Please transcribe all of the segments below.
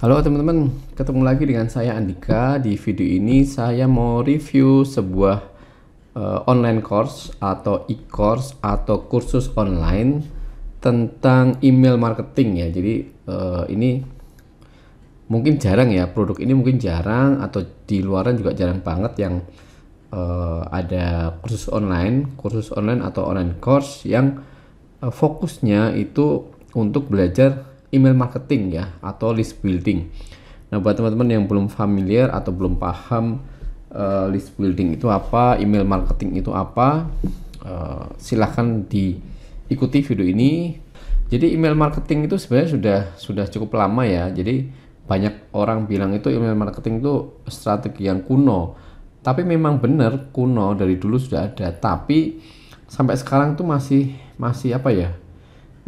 Halo teman-teman, ketemu lagi dengan saya Andika. Di video ini saya mau review sebuah uh, online course atau e-course atau kursus online tentang email marketing ya. Jadi uh, ini mungkin jarang ya, produk ini mungkin jarang atau di luaran juga jarang banget yang uh, ada kursus online, kursus online atau online course yang uh, fokusnya itu untuk belajar email marketing ya atau list building. Nah, buat teman-teman yang belum familiar atau belum paham uh, list building itu apa, email marketing itu apa, uh, silahkan diikuti video ini. Jadi email marketing itu sebenarnya sudah sudah cukup lama ya. Jadi banyak orang bilang itu email marketing itu strategi yang kuno. Tapi memang benar kuno dari dulu sudah ada, tapi sampai sekarang tuh masih masih apa ya?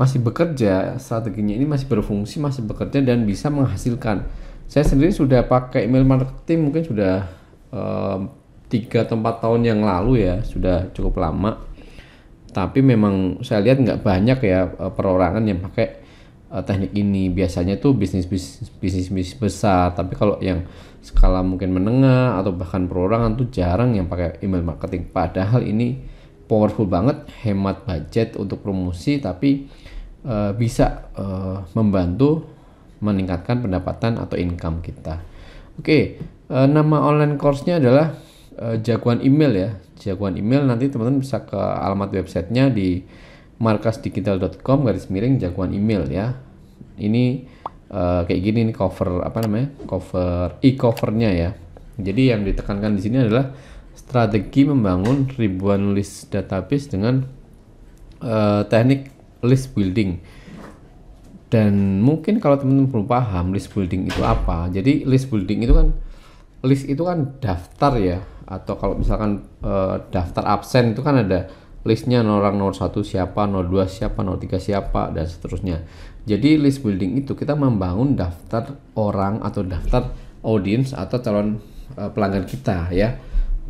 masih bekerja, strateginya ini masih berfungsi, masih bekerja dan bisa menghasilkan. Saya sendiri sudah pakai email marketing mungkin sudah eh, tiga um, atau empat tahun yang lalu ya, sudah cukup lama. Tapi memang saya lihat nggak banyak ya eh, perorangan yang pakai eh, teknik ini. Biasanya tuh bisnis bisnis bisnis, bisnis besar, tapi kalau yang skala mungkin menengah atau bahkan perorangan tuh jarang yang pakai email marketing. Padahal ini powerful banget, hemat budget untuk promosi, tapi uh, bisa uh, membantu meningkatkan pendapatan atau income kita. Oke, okay, uh, eh, nama online course-nya adalah uh, jagoan email ya. Jagoan email nanti teman-teman bisa ke alamat websitenya di markasdigital.com garis miring jagoan email ya. Ini uh, kayak gini nih cover apa namanya? cover e-covernya ya. Jadi yang ditekankan di sini adalah strategi membangun ribuan list database dengan uh, teknik list building. Dan mungkin kalau teman-teman belum paham list building itu apa. Jadi list building itu kan list itu kan daftar ya atau kalau misalkan uh, daftar absen itu kan ada listnya orang nol satu siapa, nol dua siapa, nol tiga siapa, dan seterusnya. Jadi list building itu kita membangun daftar orang atau daftar audience atau calon uh, pelanggan kita ya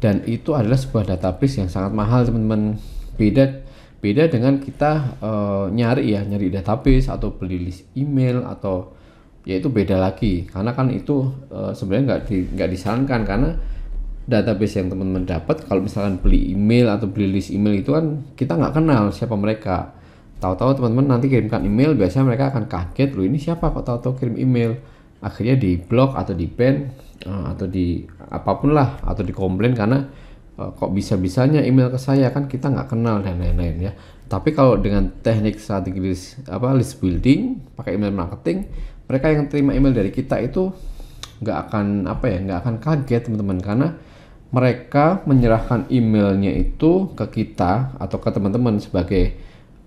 dan itu adalah sebuah database yang sangat mahal teman-teman beda beda dengan kita uh, nyari ya nyari database atau beli list email atau ya itu beda lagi karena kan itu uh, sebenarnya nggak di, nggak disarankan karena database yang teman-teman dapat kalau misalkan beli email atau beli list email itu kan kita nggak kenal siapa mereka tahu-tahu teman-teman nanti kirimkan email biasanya mereka akan kaget loh ini siapa kok tahu-tahu kirim email akhirnya di blog atau di ban Eh, atau di apapun lah atau di dikomplain karena uh, kok bisa-bisanya email ke saya kan kita nggak kenal dan lain-lain ya. Tapi kalau dengan teknik strategi list, apa list building pakai email marketing, mereka yang terima email dari kita itu nggak akan apa ya nggak akan kaget teman-teman karena mereka menyerahkan emailnya itu ke kita atau ke teman-teman sebagai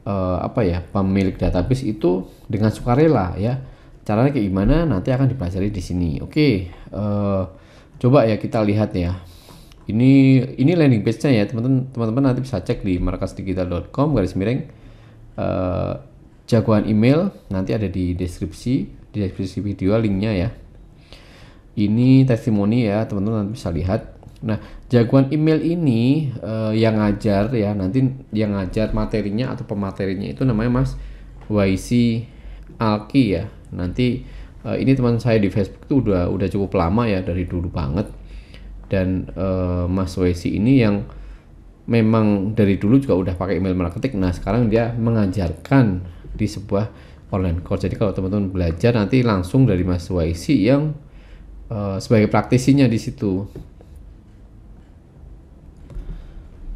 uh, apa ya pemilik database itu dengan sukarela ya caranya kayak gimana nanti akan dipelajari di sini oke okay, uh, eh, coba ya kita lihat ya ini ini landing page nya ya teman-teman teman-teman nanti bisa cek di markasdigital.com garis miring uh, jagoan email nanti ada di deskripsi di deskripsi video linknya ya ini testimoni ya teman-teman nanti bisa lihat nah jagoan email ini uh, yang ngajar ya nanti yang ngajar materinya atau pematerinya itu namanya mas YC Alki ya Nanti uh, ini teman saya di Facebook itu udah udah cukup lama ya dari dulu banget. Dan uh, Mas Wesi ini yang memang dari dulu juga udah pakai email marketing. Nah, sekarang dia mengajarkan di sebuah online course. Jadi kalau teman-teman belajar nanti langsung dari Mas Wesi yang uh, sebagai praktisinya di situ.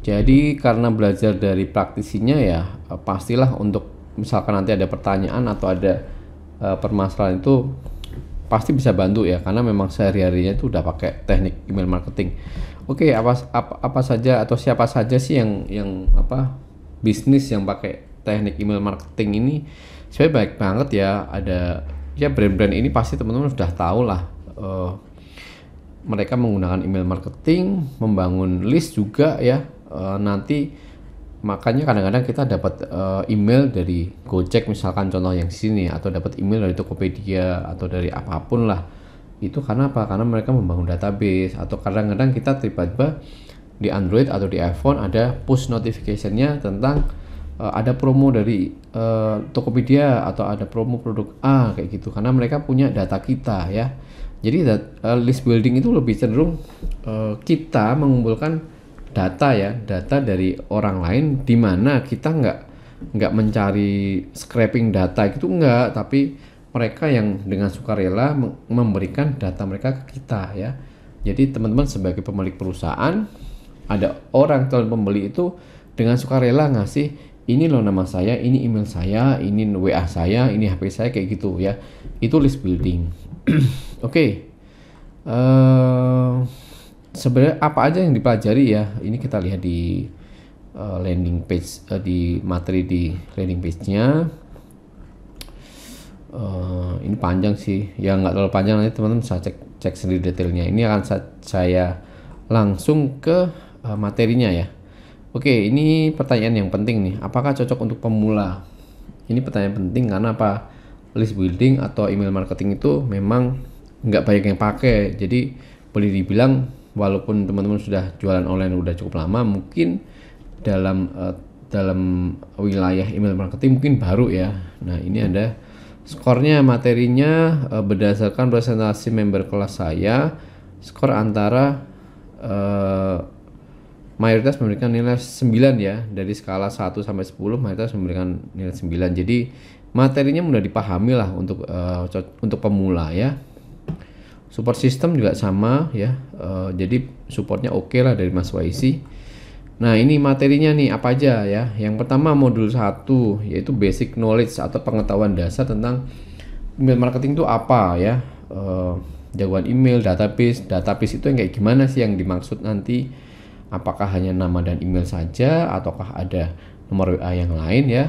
Jadi karena belajar dari praktisinya ya pastilah untuk misalkan nanti ada pertanyaan atau ada uh, permasalahan itu pasti bisa bantu ya karena memang sehari harinya itu udah pakai teknik email marketing. Oke okay, apa, apa apa saja atau siapa saja sih yang yang apa bisnis yang pakai teknik email marketing ini sebenarnya baik banget ya ada ya brand-brand ini pasti teman-teman sudah tahu lah uh, mereka menggunakan email marketing membangun list juga ya uh, nanti makanya kadang-kadang kita dapat uh, email dari Gojek misalkan contoh yang sini atau dapat email dari Tokopedia atau dari apapun lah itu karena apa? Karena mereka membangun database atau kadang-kadang kita tiba-tiba di Android atau di iPhone ada push notificationnya tentang uh, ada promo dari uh, Tokopedia atau ada promo produk A kayak gitu karena mereka punya data kita ya jadi that, uh, list building itu lebih cenderung uh, kita mengumpulkan data ya data dari orang lain di mana kita nggak nggak mencari scraping data gitu nggak tapi mereka yang dengan sukarela memberikan data mereka ke kita ya jadi teman-teman sebagai pemilik perusahaan ada orang calon pembeli itu dengan sukarela ngasih ini loh nama saya, ini email saya, ini WA saya, ini HP saya kayak gitu ya. Itu list building. Oke. Okay. Uh, eh, sebenarnya apa aja yang dipelajari ya ini kita lihat di uh, landing page uh, di materi di landing page-nya uh, ini panjang sih ya nggak terlalu panjang nanti teman-teman saya cek cek sendiri detailnya ini akan saya langsung ke uh, materinya ya oke ini pertanyaan yang penting nih apakah cocok untuk pemula ini pertanyaan penting karena apa list building atau email marketing itu memang nggak banyak yang pakai jadi boleh dibilang walaupun teman-teman sudah jualan online udah cukup lama mungkin dalam uh, dalam wilayah email marketing mungkin baru ya nah ini hmm. ada skornya materinya uh, berdasarkan presentasi member kelas saya skor antara uh, mayoritas memberikan nilai 9 ya dari skala 1 sampai 10 mayoritas memberikan nilai 9 jadi materinya mudah dipahami lah untuk uh, untuk pemula ya support system juga sama ya uh, jadi supportnya oke okay lah dari Mas YC nah ini materinya nih apa aja ya yang pertama modul 1 yaitu basic knowledge atau pengetahuan dasar tentang email marketing itu apa ya uh, jagoan email database database itu yang kayak gimana sih yang dimaksud nanti apakah hanya nama dan email saja ataukah ada nomor WA yang lain ya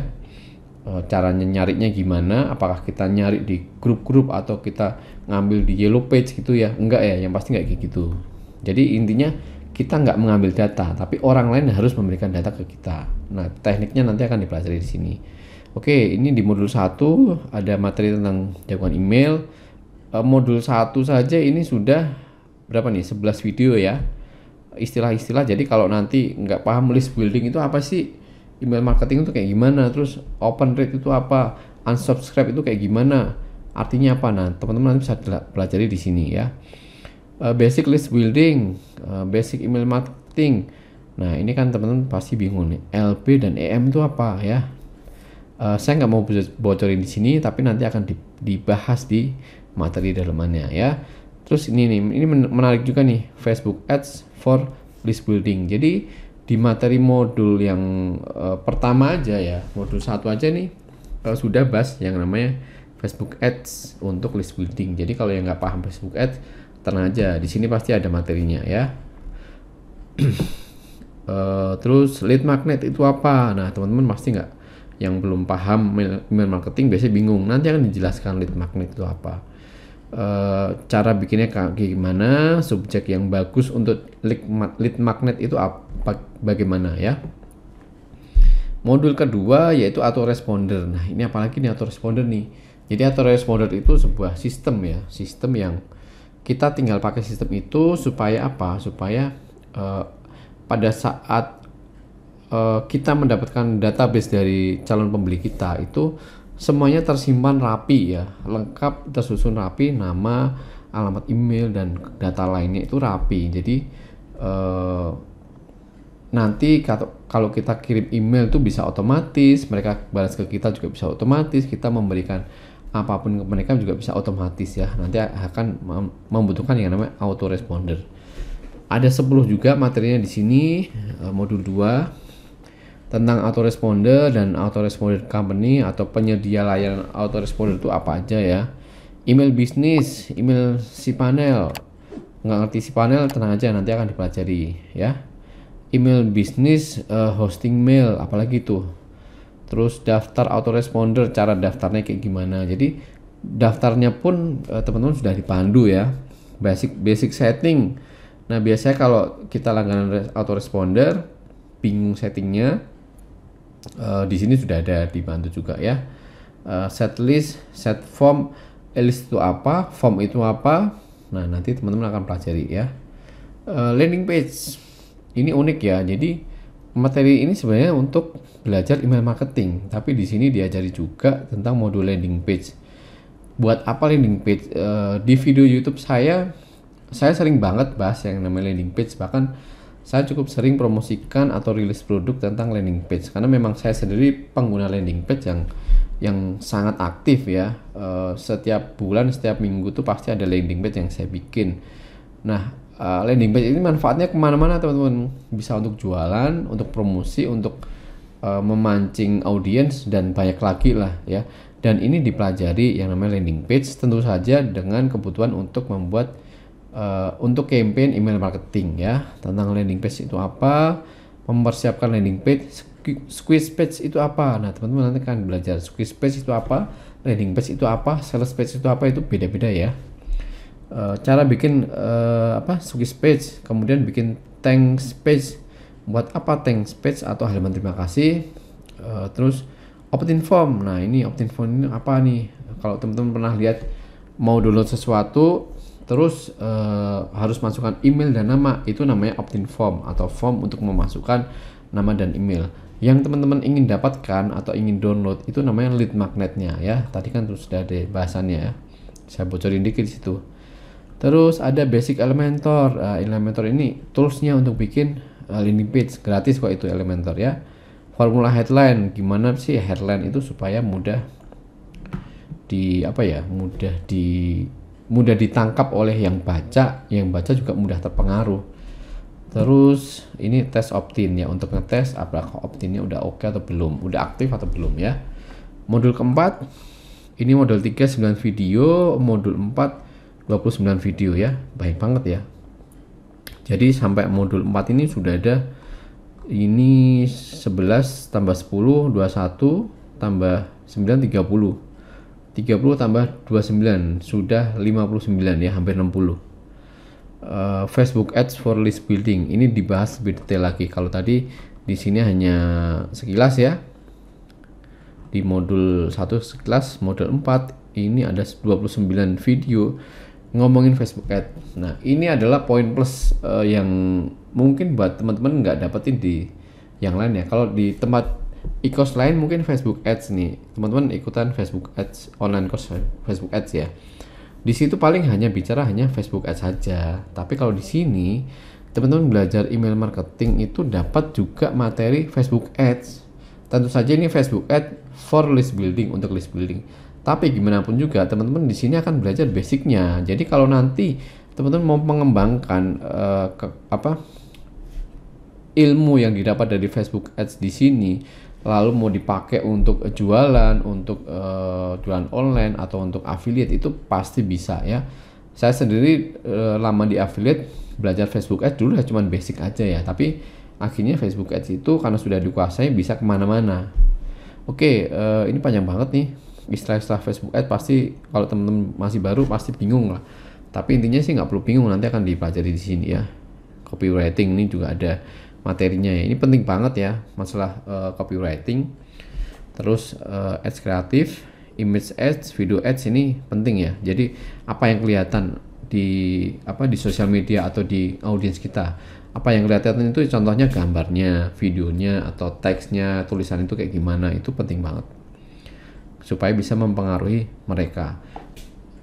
Eh, caranya nyarinya gimana apakah kita nyari di grup-grup atau kita ngambil di yellow page gitu ya enggak ya yang pasti enggak kayak gitu jadi intinya kita enggak mengambil data tapi orang lain harus memberikan data ke kita nah tekniknya nanti akan dipelajari di sini oke ini di modul 1 ada materi tentang jagoan email eh, modul 1 saja ini sudah berapa nih 11 video ya istilah-istilah jadi kalau nanti enggak paham list building itu apa sih email marketing itu kayak gimana, terus open rate itu apa, unsubscribe itu kayak gimana, artinya apa. Nah, teman-teman nanti bisa pelajari di sini ya. Uh, basic list building, uh, basic email marketing. Nah, ini kan teman-teman pasti bingung nih, LP dan EM itu apa ya? Uh, saya nggak mau bocorin di sini, tapi nanti akan dibahas di materi dalamannya ya. Terus ini nih, ini menarik juga nih, Facebook Ads for List Building. Jadi di materi modul yang uh, pertama aja ya, modul satu aja nih uh, sudah bahas yang namanya Facebook Ads untuk list building. Jadi kalau yang nggak paham Facebook Ads, tenang aja, di sini pasti ada materinya ya. uh, terus lead magnet itu apa? Nah teman-teman pasti nggak yang belum paham email marketing biasanya bingung. Nanti akan dijelaskan lead magnet itu apa. Eh, cara bikinnya kayak gimana, subjek yang bagus untuk lead magnet itu apa, bagaimana ya. Modul kedua yaitu autoresponder. Nah ini apalagi nih autoresponder nih. Jadi autoresponder itu sebuah sistem ya, sistem yang kita tinggal pakai sistem itu supaya apa? Supaya uh, pada saat uh, kita mendapatkan database dari calon pembeli kita itu semuanya tersimpan rapi ya lengkap tersusun rapi nama alamat email dan data lainnya itu rapi jadi eh, nanti kalau kita kirim email itu bisa otomatis mereka balas ke kita juga bisa otomatis kita memberikan apapun ke mereka juga bisa otomatis ya nanti akan membutuhkan yang namanya autoresponder ada 10 juga materinya di sini eh, modul 2 tentang autoresponder dan autoresponder company atau penyedia layanan autoresponder itu apa aja ya email bisnis email si panel nggak ngerti si panel tenang aja nanti akan dipelajari ya email bisnis uh, hosting mail apalagi itu terus daftar autoresponder cara daftarnya kayak gimana jadi daftarnya pun eh, teman-teman uh, sudah dipandu ya basic basic setting nah biasanya kalau kita langganan autoresponder bingung settingnya uh, di sini sudah ada dibantu juga ya uh, set list set form eh, list itu apa form itu apa nah nanti teman-teman akan pelajari ya uh, landing page ini unik ya jadi materi ini sebenarnya untuk belajar email marketing tapi di sini diajari juga tentang modul landing page buat apa landing page uh, di video YouTube saya saya sering banget bahas yang namanya landing page bahkan saya cukup sering promosikan atau rilis produk tentang landing page karena memang saya sendiri pengguna landing page yang yang sangat aktif ya uh, setiap bulan setiap minggu tuh pasti ada landing page yang saya bikin nah uh, landing page ini manfaatnya kemana-mana teman-teman bisa untuk jualan untuk promosi untuk uh, memancing audiens dan banyak lagi lah ya dan ini dipelajari yang namanya landing page tentu saja dengan kebutuhan untuk membuat uh, untuk campaign email marketing ya tentang landing page itu apa mempersiapkan landing page squeeze page itu apa nah teman-teman nanti akan belajar squeeze page itu apa landing page itu apa sales page itu apa itu beda-beda ya uh, cara bikin uh, apa squeeze page kemudian bikin thanks page buat apa thanks page atau halaman terima kasih uh, terus opt-in form nah ini opt-in form ini apa nih kalau teman-teman pernah lihat mau download sesuatu Terus eh, harus masukkan email dan nama. Itu namanya opt-in form atau form untuk memasukkan nama dan email. Yang teman-teman ingin dapatkan atau ingin download itu namanya lead magnetnya ya. Tadi kan sudah ada bahasannya ya. Saya bocorin dikit di situ. Terus ada Basic Elementor. Uh, Elementor ini toolsnya untuk bikin uh, landing page gratis kok itu Elementor ya. Formula headline, gimana sih headline itu supaya mudah di apa ya, mudah di mudah ditangkap oleh yang baca, yang baca juga mudah terpengaruh. Terus ini tes opt-in ya untuk ngetes apakah opt-innya udah oke okay atau belum, udah aktif atau belum ya. Modul keempat ini modul 3 9 video, modul 4 29 video ya. Baik banget ya. Jadi sampai modul 4 ini sudah ada ini 11 tambah 10 21 tambah 9 30 30 tambah 29 sudah 59 ya hampir 60 uh, eh, Facebook Ads for List Building ini dibahas lebih detail lagi kalau tadi di sini hanya sekilas ya di modul 1 sekilas modul 4 ini ada 29 video ngomongin Facebook Ads nah ini adalah poin plus uh, yang mungkin buat teman-teman nggak dapetin di yang lain ya kalau di tempat e-course lain mungkin Facebook Ads nih teman-teman ikutan Facebook Ads online course Facebook Ads ya di situ paling hanya bicara hanya Facebook Ads saja tapi kalau di sini teman-teman belajar email marketing itu dapat juga materi Facebook Ads tentu saja ini Facebook Ads for list building untuk list building tapi gimana pun juga teman-teman di sini akan belajar basicnya jadi kalau nanti teman-teman mau mengembangkan uh, ke, apa ilmu yang didapat dari Facebook Ads di sini lalu mau dipakai untuk eh, jualan, untuk uh, jualan online atau untuk affiliate itu pasti bisa ya. Saya sendiri uh, lama di affiliate belajar Facebook Ads dulu ya cuman basic aja ya, tapi akhirnya Facebook Ads itu karena sudah dikuasai bisa kemana-mana. Oke, uh, ini panjang banget nih istilah-istilah Facebook Ads pasti kalau teman-teman masih baru pasti bingung lah. Tapi intinya sih nggak perlu bingung nanti akan dipelajari di sini ya. Copywriting ini juga ada materinya ya. Ini penting banget ya masalah uh, copywriting. Terus uh, ads kreatif, image ads, video ads ini penting ya. Jadi apa yang kelihatan di apa di sosial media atau di audiens kita apa yang kelihatan itu contohnya gambarnya, videonya atau teksnya, tulisan itu kayak gimana itu penting banget supaya bisa mempengaruhi mereka.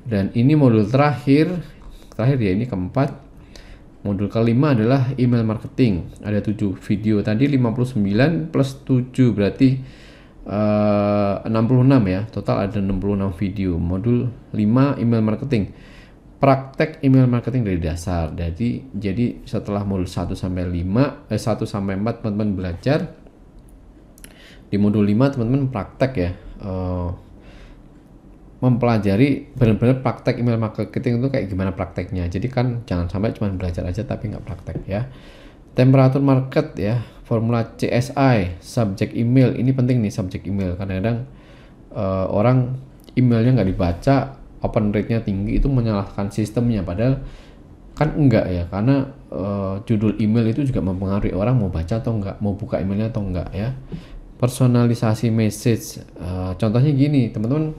Dan ini modul terakhir, terakhir ya ini keempat Modul kelima adalah email marketing. Ada 7 video tadi 59 plus 7 berarti eh, uh, 66 ya. Total ada 66 video. Modul 5 email marketing. Praktek email marketing dari dasar. Jadi jadi setelah modul 1 sampai 5 eh 1 sampai 4 teman-teman belajar di modul 5 teman-teman praktek ya. Uh, mempelajari benar-benar praktek email marketing itu kayak gimana prakteknya. Jadi kan jangan sampai cuma belajar aja tapi nggak praktek ya. Temperatur market ya, formula CSI, subjek email ini penting nih subjek email. Kadang-kadang uh, orang emailnya nggak dibaca, open rate-nya tinggi itu menyalahkan sistemnya. Padahal kan enggak ya, karena uh, judul email itu juga mempengaruhi orang mau baca atau enggak, mau buka emailnya atau enggak ya. Personalisasi message, uh, contohnya gini teman-teman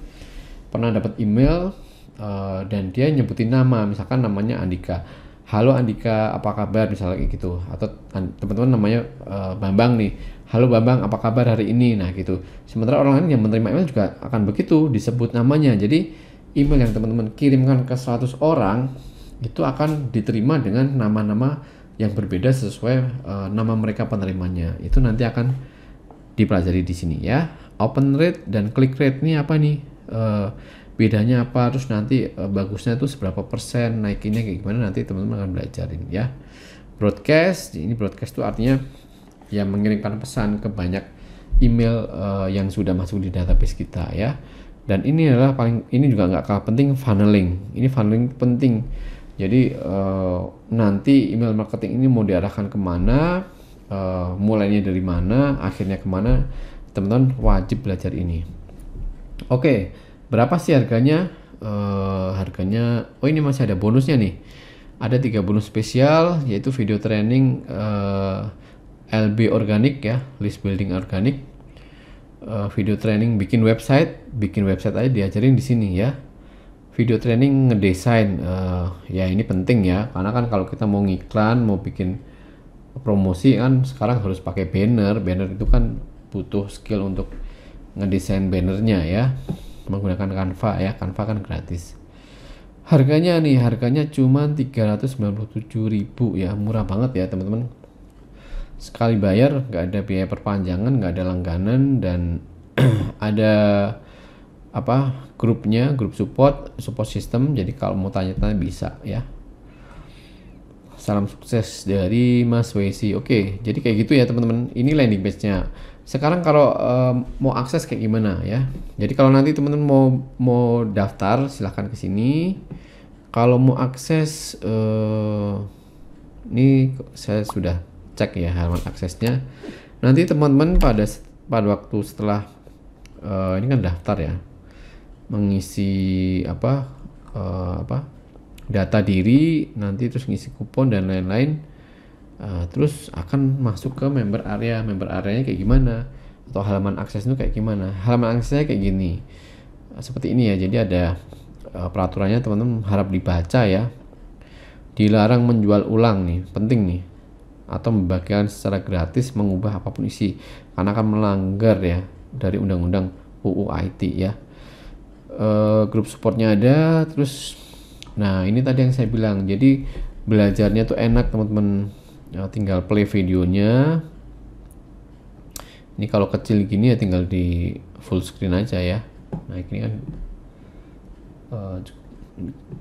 pernah dapat email uh, dan dia nyebutin nama misalkan namanya Andika halo Andika apa kabar misalnya kayak gitu atau teman-teman namanya uh, Bambang nih halo Bambang apa kabar hari ini nah gitu sementara orang lain yang menerima email juga akan begitu disebut namanya jadi email yang teman-teman kirimkan ke 100 orang itu akan diterima dengan nama-nama yang berbeda sesuai uh, nama mereka penerimanya itu nanti akan dipelajari di sini ya open rate dan click rate ini apa nih Eh, bedanya apa terus nanti uh, bagusnya itu seberapa persen naikinnya kayak gimana nanti teman-teman akan belajarin ya broadcast ini broadcast itu artinya ya mengirimkan pesan ke banyak email uh, yang sudah masuk di database kita ya dan ini adalah paling ini juga nggak kalah penting funneling ini funneling penting jadi uh, nanti email marketing ini mau diarahkan kemana uh, mulainya dari mana akhirnya kemana teman-teman wajib belajar ini Oke, berapa sih harganya? Uh, harganya, oh ini masih ada bonusnya nih. Ada tiga bonus spesial, yaitu video training uh, eh, LB organik ya, list building organik. Uh, eh, video training bikin website, bikin website aja diajarin di sini ya. Video training ngedesain, uh, ya ini penting ya, karena kan kalau kita mau ngiklan, mau bikin promosi kan sekarang harus pakai banner, banner itu kan butuh skill untuk ngedesain bannernya ya menggunakan Canva ya Canva kan gratis harganya nih harganya cuma 397.000 ya murah banget ya teman-teman sekali bayar nggak ada biaya perpanjangan nggak ada langganan dan ada apa grupnya grup support support system jadi kalau mau tanya-tanya bisa ya salam sukses dari Mas Wesi oke jadi kayak gitu ya teman-teman ini landing page nya sekarang kalau uh, mau akses kayak gimana ya jadi kalau nanti teman-teman mau mau daftar silahkan ke sini kalau mau akses uh, ini saya sudah cek ya halaman aksesnya nanti teman-teman pada pada waktu setelah uh, ini kan daftar ya mengisi apa uh, apa data diri nanti terus ngisi kupon dan lain-lain Eh, terus akan masuk ke member area member areanya kayak gimana atau halaman akses itu kayak gimana halaman aksesnya kayak gini eh, seperti ini ya jadi ada eh, peraturannya teman-teman harap dibaca ya dilarang menjual ulang nih penting nih atau membagikan secara gratis mengubah apapun isi karena akan melanggar ya dari undang-undang UU IT ya uh, grup supportnya ada terus nah ini tadi yang saya bilang jadi belajarnya tuh enak teman-teman ya, tinggal play videonya ini kalau kecil gini ya tinggal di full screen aja ya nah ini kan uh,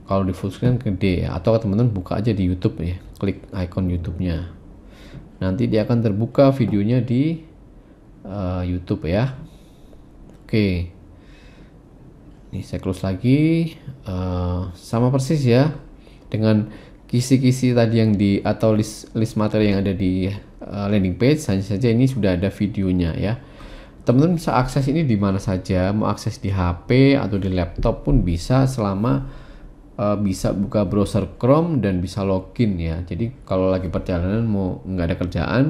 kalau di full screen gede ya. atau teman-teman buka aja di YouTube ya klik icon YouTube-nya nanti dia akan terbuka videonya di uh, YouTube ya oke ini saya close lagi uh, sama persis ya dengan kisi-kisi tadi yang di atau list list materi yang ada di uh, landing page hanya saja ini sudah ada videonya ya teman-teman bisa akses ini di mana saja mau akses di HP atau di laptop pun bisa selama uh, bisa buka browser Chrome dan bisa login ya jadi kalau lagi perjalanan mau nggak ada kerjaan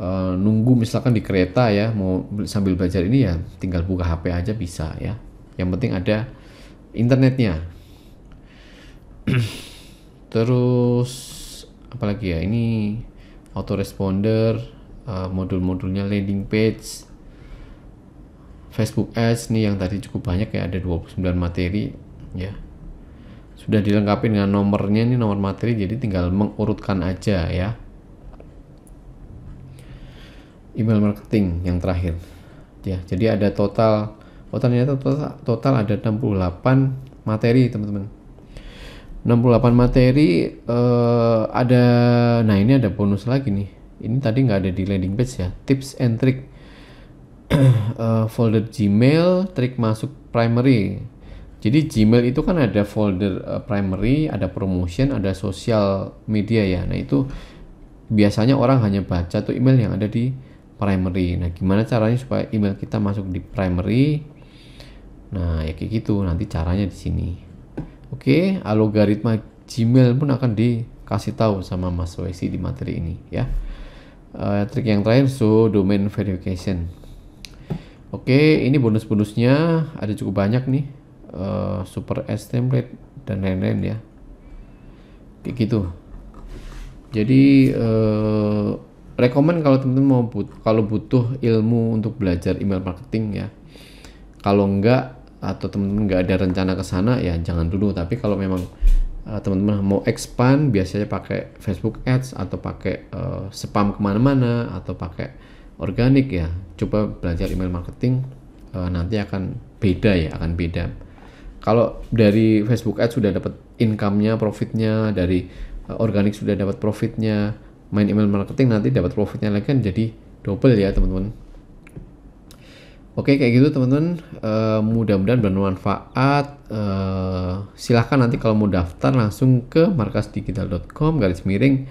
uh, nunggu misalkan di kereta ya mau sambil belajar ini ya tinggal buka HP aja bisa ya yang penting ada internetnya terus apalagi ya ini autoresponder uh, modul-modulnya landing page Facebook Ads nih yang tadi cukup banyak ya ada 29 materi ya sudah dilengkapi dengan nomornya ini nomor materi jadi tinggal mengurutkan aja ya email marketing yang terakhir ya jadi ada total oh ternyata total, total ada 68 materi teman-teman 68 materi eh, ada nah ini ada bonus lagi nih ini tadi nggak ada di landing page ya tips and trick uh, folder Gmail trik masuk primary jadi Gmail itu kan ada folder uh, primary ada promotion ada sosial media ya nah itu biasanya orang hanya baca tuh email yang ada di primary nah gimana caranya supaya email kita masuk di primary nah ya kayak gitu nanti caranya di sini Oke, algoritma Gmail pun akan dikasih tahu sama Mas Wesi di materi ini ya. Uh, trik yang terakhir so domain verification. Oke, ini bonus-bonusnya ada cukup banyak nih. Uh, super S template dan lain-lain ya. Kayak gitu. Jadi uh, eh, rekomend kalau teman-teman mau but kalau butuh ilmu untuk belajar email marketing ya. Kalau enggak atau teman-teman nggak ada rencana ke sana ya jangan dulu tapi kalau memang uh, eh, teman-teman mau expand biasanya pakai Facebook Ads atau pakai uh, spam kemana-mana atau pakai organik ya coba belajar email marketing uh, nanti akan beda ya akan beda kalau dari Facebook Ads sudah dapat income-nya profitnya dari uh, organik sudah dapat profitnya main email marketing nanti dapat profitnya lagi kan jadi double ya teman-teman Oke kayak gitu teman-teman uh, mudah-mudahan bermanfaat uh, silahkan nanti kalau mau daftar langsung ke markasdigital.com garis miring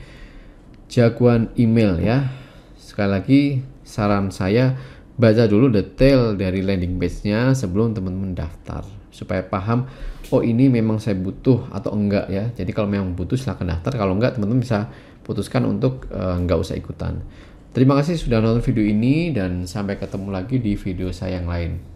jagoan email ya sekali lagi saran saya baca dulu detail dari landing page-nya sebelum teman-teman daftar supaya paham oh ini memang saya butuh atau enggak ya jadi kalau memang butuh silahkan daftar kalau enggak teman-teman bisa putuskan untuk uh, enggak usah ikutan Terima kasih sudah nonton video ini dan sampai ketemu lagi di video saya yang lain.